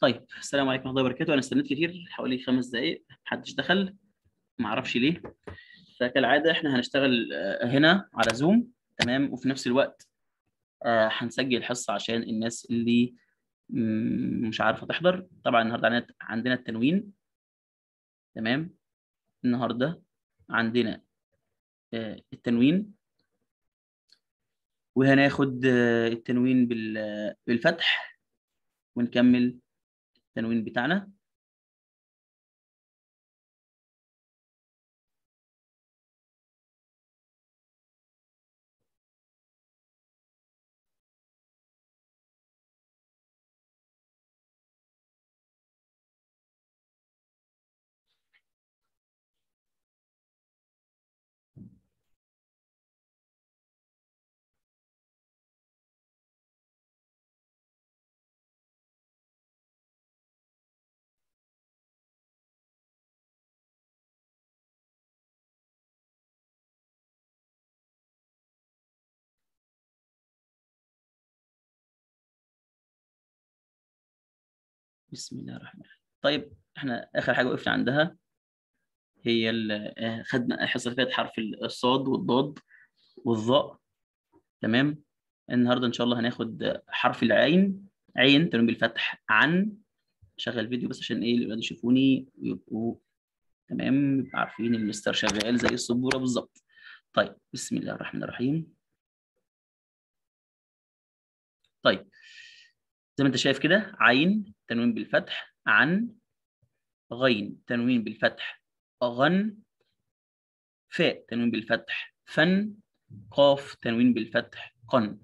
طيب السلام عليكم ورحمه الله وبركاته انا استنيت كتير حوالي خمس دقائق محدش دخل ما اعرفش ليه فكالعاده احنا هنشتغل آه، هنا على زوم تمام وفي نفس الوقت آه، هنسجل حصه عشان الناس اللي مش عارفه تحضر طبعا النهارده عندنا التنوين تمام النهارده عندنا آه، التنوين وهناخد التنوين بالفتح ونكمل التنوين بتاعنا بسم الله الرحمن الرحيم طيب احنا اخر حاجه وقفنا عندها هي آه، خدنا الحصه آه، اللي فاتت حرف الصاد آه، والضاد والظاء تمام النهارده ان شاء الله هناخد حرف العين عين تنوين بالفتح عن شغل فيديو بس عشان ايه الولاد يشوفوني ويبقوا تمام يبقوا عارفين المستر شغال زي السبوره بالظبط طيب بسم الله الرحمن الرحيم طيب زي ما انت شايف كده عين تنوين بالفتح عن غين تنوين بالفتح غن فاء تنوين بالفتح فن قاف تنوين بالفتح قن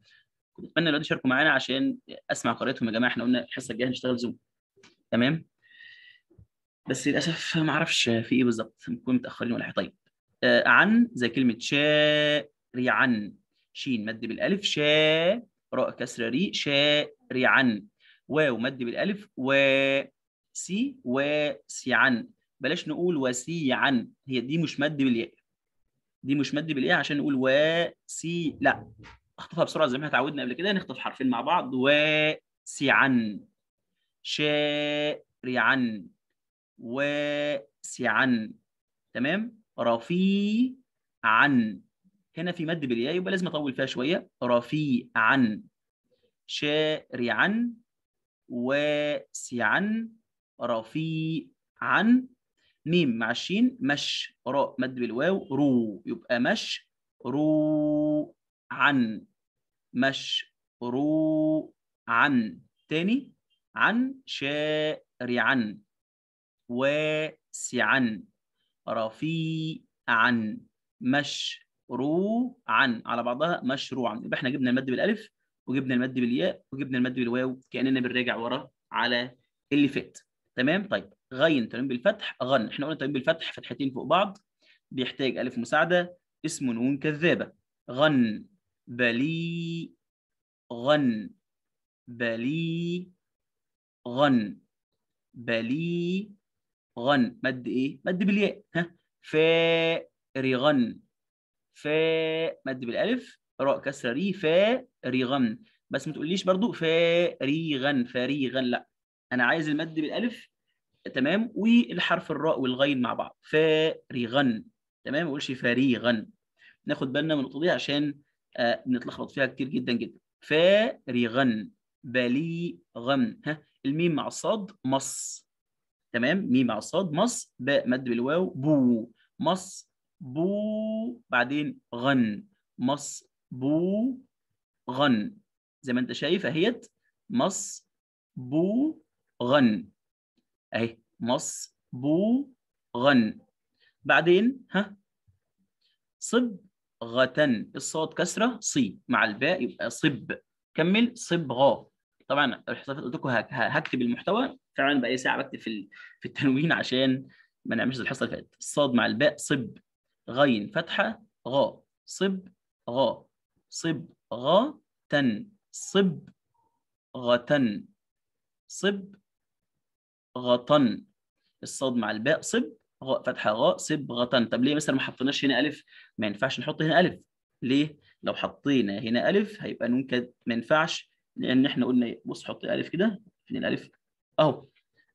اتمنى الولاد يشاركوا معانا عشان اسمع قراءتهم يا جماعه احنا قلنا الحصه الجايه هنشتغل زوم تمام بس للاسف ما اعرفش في ايه بالظبط نكون متاخرين ولا حاجه طيب آه عن زي كلمه شارعا شين مد بالالف شا راء كسر ري شارعا واو مد بالالف و سي واسعا بلاش نقول وسيعا هي دي مش مد بالياء دي مش مد بالياء عشان نقول و سي لا اخطفها بسرعه زي ما اتعودنا قبل كده نخطف حرفين مع بعض و واسعا شارعا عن تمام رفيعا هنا في مد بالياء يبقى لازم اطول فيها شويه رفيعا شارعا واسعا رفيعا ميم مع الشين مش راء مد بالواو رو يبقى مش رو عن مش رو عن تاني عن شارعا واسعا رفيعا مش مشروعا على بعضها مشروعا يبقى احنا جبنا المد بالالف وجبنا المد بالياء وجبنا المد بالواو كاننا بنراجع ورا على اللي فات تمام طيب غين تنوين بالفتح غن احنا قلنا تنوين بالفتح فتحتين فوق بعض بيحتاج الف مساعده اسم نون كذابه غن بلي غن بلي غن بلي غن مد ايه مد بالياء ها فارغن فا مد بالالف راء كسره ري فا ريغن بس ما تقوليش برضو فاريغا فاريغا لا انا عايز المد بالالف تمام والحرف الراء والغين مع بعض ريغن تمام ما اقولش فاريغا ناخد بالنا من النقطه دي عشان آه نتلخبط فيها كتير جدا جدا فارغا بليغا ها الميم مع الصاد مص تمام ميم مع الصاد مص باء مد بالواو بو مص بو بعدين غن مص بو غن زي ما انت شايف اهيت مص بو غن اهي مص بو غن بعدين ها صب غتن الصاد كسره صي مع الباء يبقى صب كمل صبغه طبعا الحسابات قلت لكم هكتب المحتوى فعلا بقى ساعه بكتب في في التنوين عشان ما نعملش الحصه اللي فاتت الصاد مع الباء صب غين فتحة غا صب غا صب غا تن صب غتن صب غطن الصاد مع الباء صب غا فتحه غا صب غطن طب ليه مثلا ما حطيناش هنا الف ما ينفعش نحط هنا الف ليه لو حطينا هنا الف هيبقى نون كده ما ينفعش لان احنا قلنا إيه؟ بص حط الف كده فين الالف اهو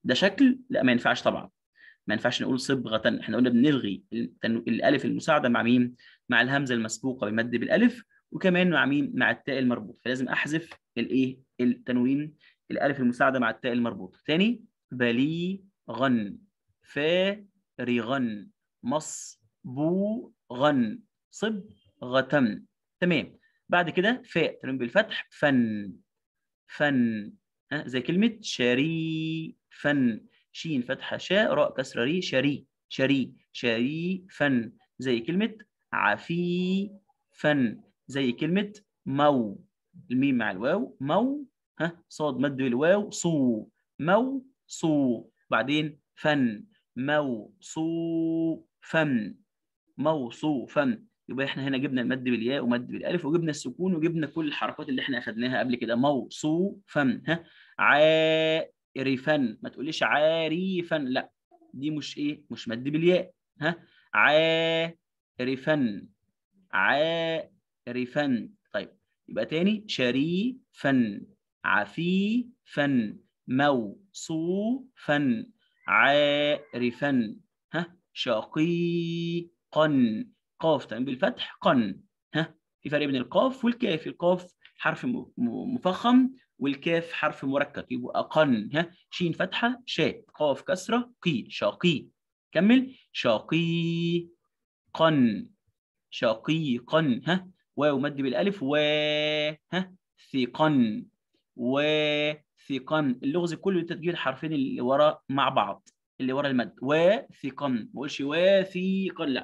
ده شكل لا ما ينفعش طبعا ما ينفعش نقول صبغه احنا قلنا بنلغي الالف المساعده مع مين مع الهمزه المسبوقه بمد بالالف وكمان مع مين مع التاء المربوط فلازم احذف الايه التنوين الالف المساعده مع التاء المربوط تاني بليغا فارغا مصبوغا صبغه تمام بعد كده فاء تنوين بالفتح فن فن ها زي كلمه شريفا شين فتحة شاء راء كسرة ري شري شري شري فن زي كلمة عفي فن زي كلمة مو الميم مع الواو مو ها صاد مد الواو صو مو صو بعدين فن مو صو فن مو صو فن يبقى احنا هنا جبنا المد بالياء ومد بالالف وجبنا السكون وجبنا كل الحركات اللي احنا اخذناها قبل كده مو صو فن ها عارفا ما تقوليش عارفا لا دي مش ايه مش مد بالياء ها عارفا عارفا طيب يبقى تاني شريفا عفيفا موصوفا عارفا ها شقيقا قاف تمام بالفتح قن ها في فرق بين القاف والكاف القاف حرف مفخم والكاف حرف مركب يبقى قن ها شين فتحه شاء قاف كسره قي شاقي كمل شاقي قن شقيقا ها واو مد بالالف و ها ثقا ثقن اللغز كله تتجيل الحرفين اللي ورا مع بعض اللي ورا المد ثقن ما اقولش ثقن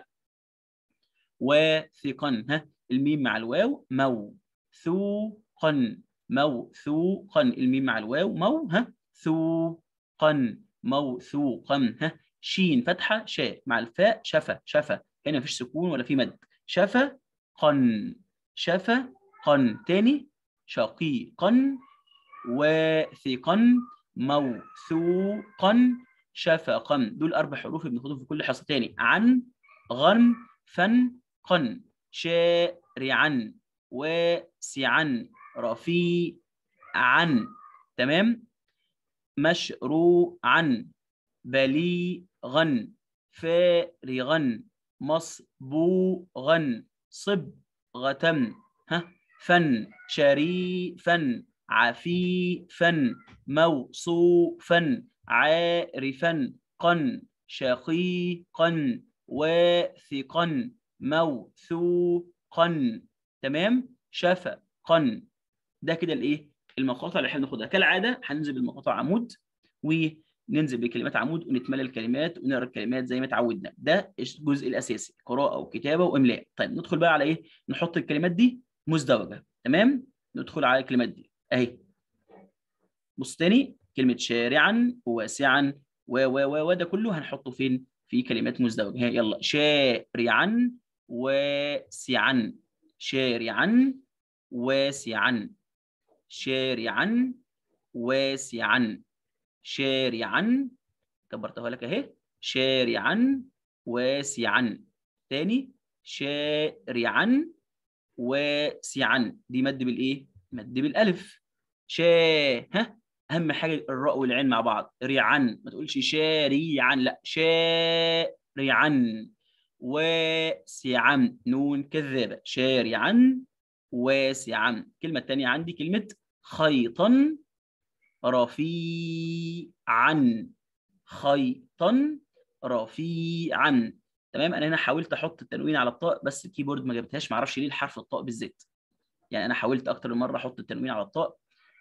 لا ثقن ها الميم مع الواو مو ثوقا موثوقا الميم مع الواو مو ها ثوقا موثوقا ها شين فتحه شاء مع الفاء شفا شفا هنا مفيش سكون ولا في مد شفا قن شفا قن تاني شقيقا واثقا موثوقا شفقا دول اربع حروف بناخدهم في كل حصه تاني عن غن فن قن شارعا واسعا رفيعا تمام مشروعا بليغا فارغا مصبوغا صبغة ها فن شريفا عفيفا موصوفا عارفا قن شقيقا واثقا موثوقا تمام شفقا ده كده الايه المقاطع اللي احنا بناخدها كالعاده هننزل بالمقاطع عمود وننزل بكلمات عمود ونتملى الكلمات ونقرا الكلمات زي ما اتعودنا ده الجزء الاساسي قراءه وكتابه واملاء طيب ندخل بقى على ايه نحط الكلمات دي مزدوجه تمام ندخل على الكلمات دي اهي بص تاني كلمه شارعا وواسعا و و و ده كله هنحطه فين في كلمات مزدوجه يلا شارعا واسعا شارعا واسعا شارعا واسعا شارعا كبرتها لك اهي شارعا واسعا تاني شارعا واسعا دي مد بالايه مد بالالف شا ها اهم حاجه الراء والعين مع بعض ريعا ما تقولش شاريعا لا شارعا واسعا نون كذابه شارعا واسعا الكلمة الثانية عندي كلمة خيطا رفيعا خيطا رفيعا تمام انا هنا حاولت احط التنوين على الطاء بس الكيبورد ما جابتهاش ما اعرفش ليه الحرف الطاء بالذات يعني انا حاولت اكتر من مره احط التنوين على الطاء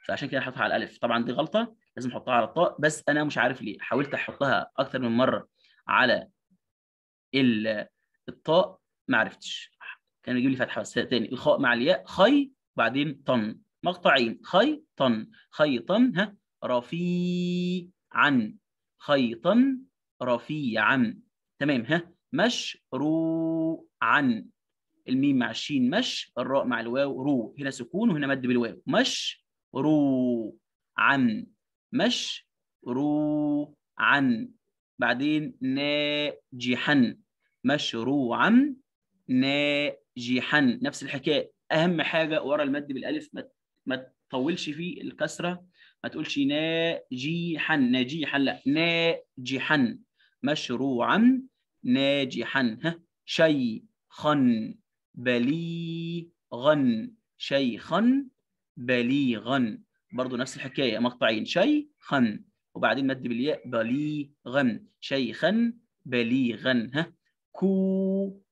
فعشان كده حاططها على الالف طبعا دي غلطه لازم احطها على الطاء بس انا مش عارف ليه حاولت احطها اكتر من مره على الطاء ما عرفتش كان يجيب لي فتحه بس تاني الخاء مع الياء خي وبعدين طن مقطعين خي طن خيطا ها رفيعا خيطا رفيعا تمام ها مشروعا الميم مع الشين مش الراء مع الواو رو هنا سكون وهنا مد بالواو مش رو عن مش رو عن بعدين ناجحا مشروعا ناجحا جيحن نفس الحكايه اهم حاجه ورا المد بالالف ما ما تطولش فيه الكسره ما تقولش ناجيحا ناجيحا لا ناجحا مشروعا ناجحا ها شيخا بليغا شيخا بليغا برضو نفس الحكايه مقطعين شيخا وبعدين مد بالياء بليغا شيخا بليغا ها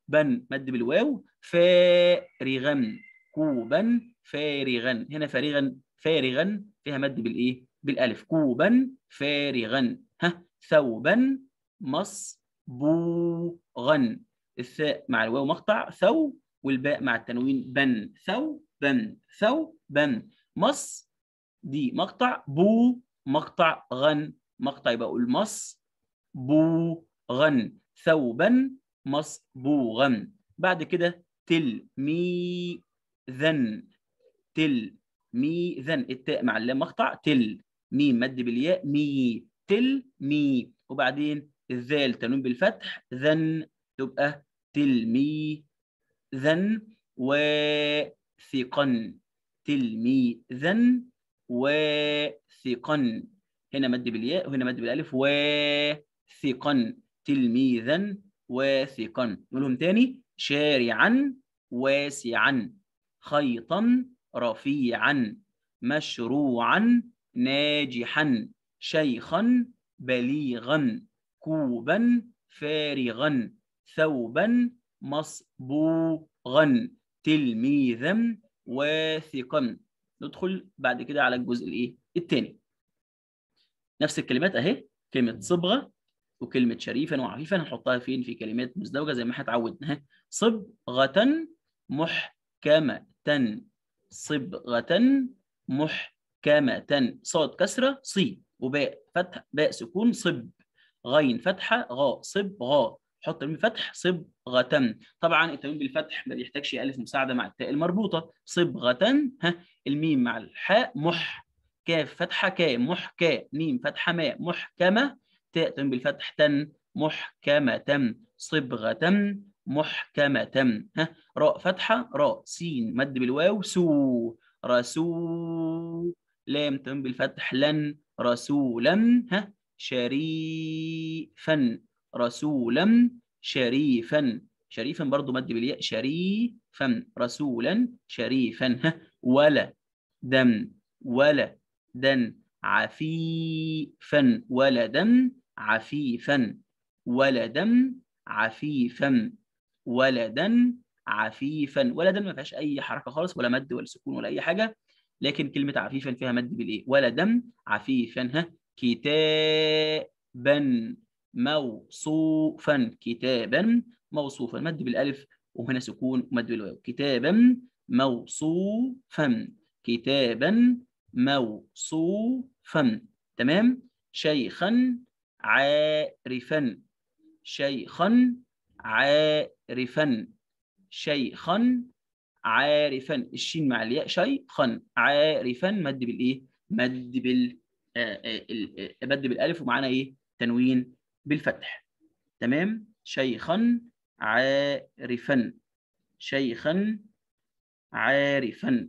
بن مد بالواو فارغا كوبا فارغا هنا فارغا فارغا فيها مد بالايه بالالف كوبا فارغا ها ثوبا مصبوغا الثاء مع الواو مقطع ثو والباء مع التنوين بن ثو بن ثو بن مص دي مقطع بو مقطع غن مقطع يبقى اقول مص بو غن ثوبا مصبوغا بعد كده تلميذا تلميذا التاء مع اللام مقطع تل ميم مد بالياء مي تل مي وبعدين الذال تنون بالفتح ذن تبقى تلميذا واثقا تلميذا واثقا هنا مد بالياء وهنا مد بالالف واثقا تلميذا واثقا نقولهم تاني شارعا واسعا خيطا رفيعا مشروعا ناجحا شيخا بليغا كوبا فارغا ثوبا مصبوغا تلميذا واثقا ندخل بعد كده على الجزء الايه الثاني نفس الكلمات اهي كلمه صبغه وكلمه شريفا وعفيفا هنحطها فين في كلمات مزدوجه زي ما احنا اتعودنا صبغه محكمه صبغه محكمه صاد كسره صي وباء فتح باء سكون صب غين فتحه غاء صب غاء حط الميم فتح صبغة طبعا التنوين بالفتح ما بيحتاجش ألف مساعدة مع التاء المربوطة صبغة ها الميم مع الحاء مح كاف فتحة كا محكا ميم فتحة ما محكمة تاء بالفتح تن محكمة صبغة محكمة ها راء فتحة راء سين مد بالواو سو رسول لام تم بالفتح لن رسولا ها شريفا رسولا شريفا شريفا برضو مد بالياء شريفا رسولا شريفا ها ولا دم ولا دن عفيفا ولدا عفيفا ولدا عفيفا ولدا عفيفا ولدا ما فيهاش اي حركه خالص ولا مد ولا سكون ولا اي حاجه لكن كلمه عفيفا فيها مد بالايه ولدا عفيفا ها كتابا موصوفا كتابا موصوفا مد بالالف وهنا سكون ومد بالواو كتابا موصوفا كتابا موصوفا تمام شيخا عارفا شيخا عارفا شيخا عارفا الشين مع الياء شيخا عارفا مد بالايه مد بال آه، آه، آه، مد بالالف ومعانا ايه تنوين بالفتح تمام شيخا عارفا شيخا عارفا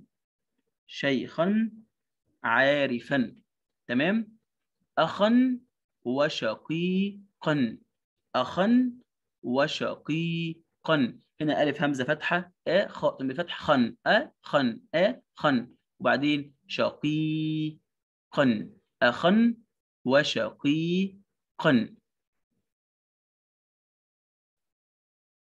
شيخا عارفا تمام اخا وشقيقا أخا وشقيقا هنا ألف همزة فتحة أ خ بفتح خن أ خن أ خن وبعدين شقيقا أخا وشقيقا